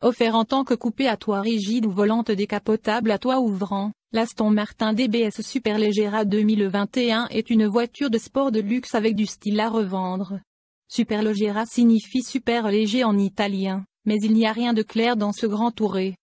offert en tant que coupé à toit rigide ou volante décapotable à toit ouvrant, l'Aston Martin DBS Superleggera 2021 est une voiture de sport de luxe avec du style à revendre. Superleggera signifie super léger en italien, mais il n'y a rien de clair dans ce grand touré.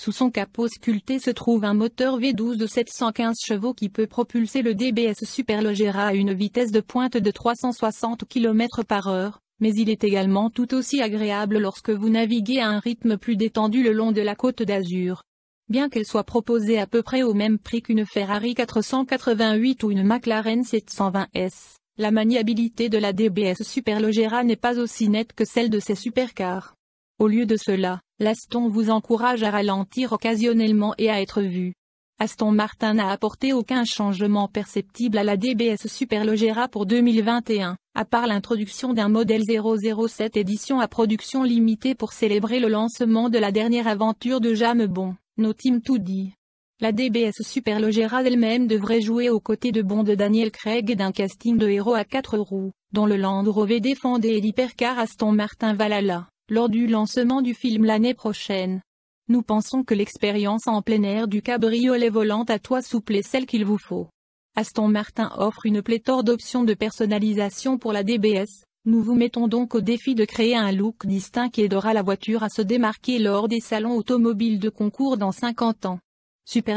Sous son capot sculpté se trouve un moteur V12 de 715 chevaux qui peut propulser le DBS Superleggera à une vitesse de pointe de 360 km par heure, mais il est également tout aussi agréable lorsque vous naviguez à un rythme plus détendu le long de la côte d'Azur. Bien qu'elle soit proposée à peu près au même prix qu'une Ferrari 488 ou une McLaren 720S, la maniabilité de la DBS Superleggera n'est pas aussi nette que celle de ses supercars. Au lieu de cela, l'Aston vous encourage à ralentir occasionnellement et à être vu, Aston Martin n'a apporté aucun changement perceptible à la DBS Superleggera pour 2021, à part l'introduction d'un modèle 007 édition à production limitée pour célébrer le lancement de la dernière aventure de James Bond, No Team To dit. La DBS Superlogera elle-même devrait jouer aux côtés de Bond de Daniel Craig et d'un casting de héros à quatre roues, dont le Land Rover défendait et l'hypercar Aston Martin Valhalla, lors du lancement du film l'année prochaine. Nous pensons que l'expérience en plein air du cabriolet volant à toit souple est celle qu'il vous faut. Aston Martin offre une pléthore d'options de personnalisation pour la DBS, nous vous mettons donc au défi de créer un look distinct qui aidera la voiture à se démarquer lors des salons automobiles de concours dans 50 ans.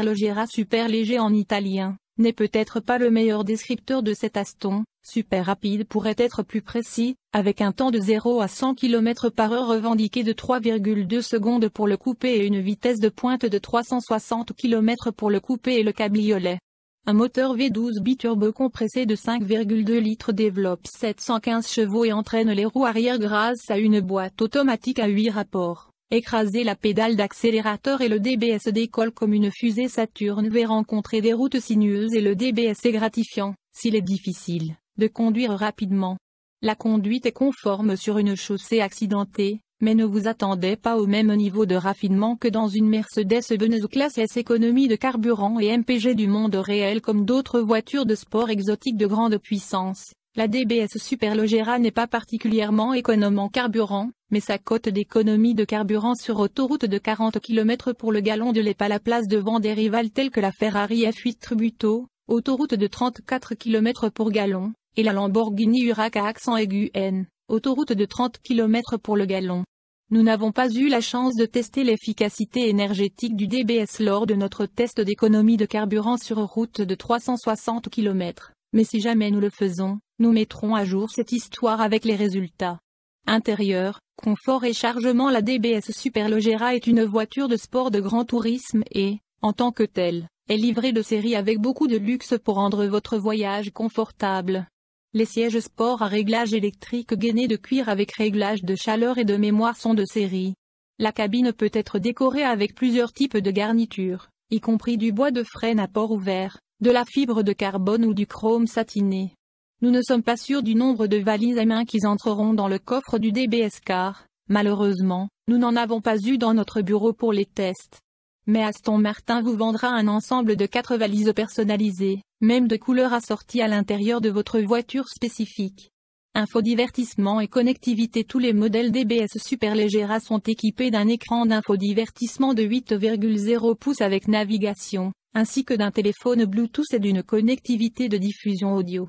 Logera super léger en italien n'est peut-être pas le meilleur descripteur de cet Aston, super rapide pourrait être plus précis, avec un temps de 0 à 100 km par heure revendiqué de 3,2 secondes pour le couper et une vitesse de pointe de 360 km pour le couper et le cabriolet. Un moteur V12 biturbo compressé de 5,2 litres développe 715 chevaux et entraîne les roues arrière grâce à une boîte automatique à 8 rapports écraser la pédale d'accélérateur et le DBS décolle comme une fusée Saturne V rencontrer des routes sinueuses et le DBS est gratifiant, s'il est difficile, de conduire rapidement. La conduite est conforme sur une chaussée accidentée, mais ne vous attendez pas au même niveau de raffinement que dans une Mercedes-Benz classe S économie de carburant et MPG du monde réel comme d'autres voitures de sport exotiques de grande puissance. La DBS Superlogera n'est pas particulièrement économe en carburant, mais sa cote d'économie de carburant sur autoroute de 40 km pour le gallon l'est pas la place devant des rivales telles que la Ferrari F8 Tributo, autoroute de 34 km pour gallon, et la Lamborghini à accent aigu N, autoroute de 30 km pour le gallon. Nous n'avons pas eu la chance de tester l'efficacité énergétique du DBS lors de notre test d'économie de carburant sur route de 360 km, mais si jamais nous le faisons, nous mettrons à jour cette histoire avec les résultats. Intérieur, confort et chargement La DBS Superleggera est une voiture de sport de grand tourisme et, en tant que telle, est livrée de série avec beaucoup de luxe pour rendre votre voyage confortable. Les sièges sport à réglage électrique gainés de cuir avec réglage de chaleur et de mémoire sont de série. La cabine peut être décorée avec plusieurs types de garnitures, y compris du bois de frêne à port ouvert, de la fibre de carbone ou du chrome satiné. Nous ne sommes pas sûrs du nombre de valises à main qui entreront dans le coffre du DBS car, malheureusement, nous n'en avons pas eu dans notre bureau pour les tests. Mais Aston Martin vous vendra un ensemble de 4 valises personnalisées, même de couleurs assortie à l'intérieur de votre voiture spécifique. Infodivertissement et connectivité Tous les modèles DBS Superleggera sont équipés d'un écran d'infodivertissement de 8,0 pouces avec navigation, ainsi que d'un téléphone Bluetooth et d'une connectivité de diffusion audio.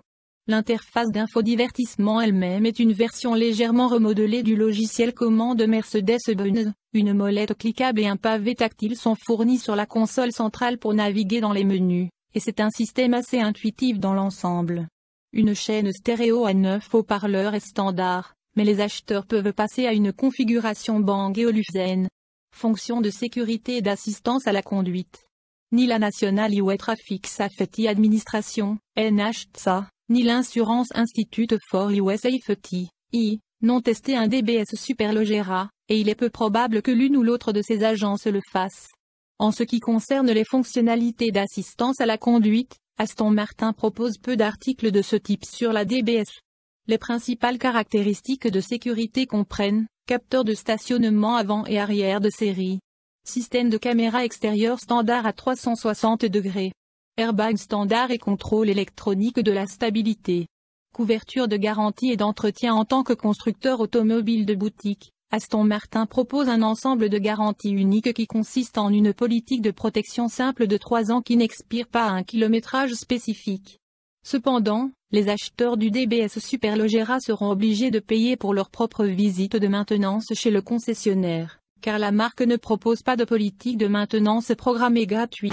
L'interface d'infodivertissement elle-même est une version légèrement remodelée du logiciel commande Mercedes-Benz. Une molette cliquable et un pavé tactile sont fournis sur la console centrale pour naviguer dans les menus, et c'est un système assez intuitif dans l'ensemble. Une chaîne stéréo à 9 haut-parleurs est standard, mais les acheteurs peuvent passer à une configuration Bang Olufsen. Fonction de sécurité et d'assistance à la conduite. Ni la nationale Highway Traffic Safety Administration, NHTSA, ni l'Insurance Institute for US Safety, I, n'ont testé un DBS Superlogera, et il est peu probable que l'une ou l'autre de ces agences le fasse. En ce qui concerne les fonctionnalités d'assistance à la conduite, Aston Martin propose peu d'articles de ce type sur la DBS. Les principales caractéristiques de sécurité comprennent capteur de stationnement avant et arrière de série, système de caméra extérieure standard à 360 degrés, Airbag standard et contrôle électronique de la stabilité. Couverture de garantie et d'entretien en tant que constructeur automobile de boutique. Aston Martin propose un ensemble de garanties uniques qui consiste en une politique de protection simple de 3 ans qui n'expire pas à un kilométrage spécifique. Cependant, les acheteurs du DBS Superlogera seront obligés de payer pour leur propre visite de maintenance chez le concessionnaire, car la marque ne propose pas de politique de maintenance programmée gratuite.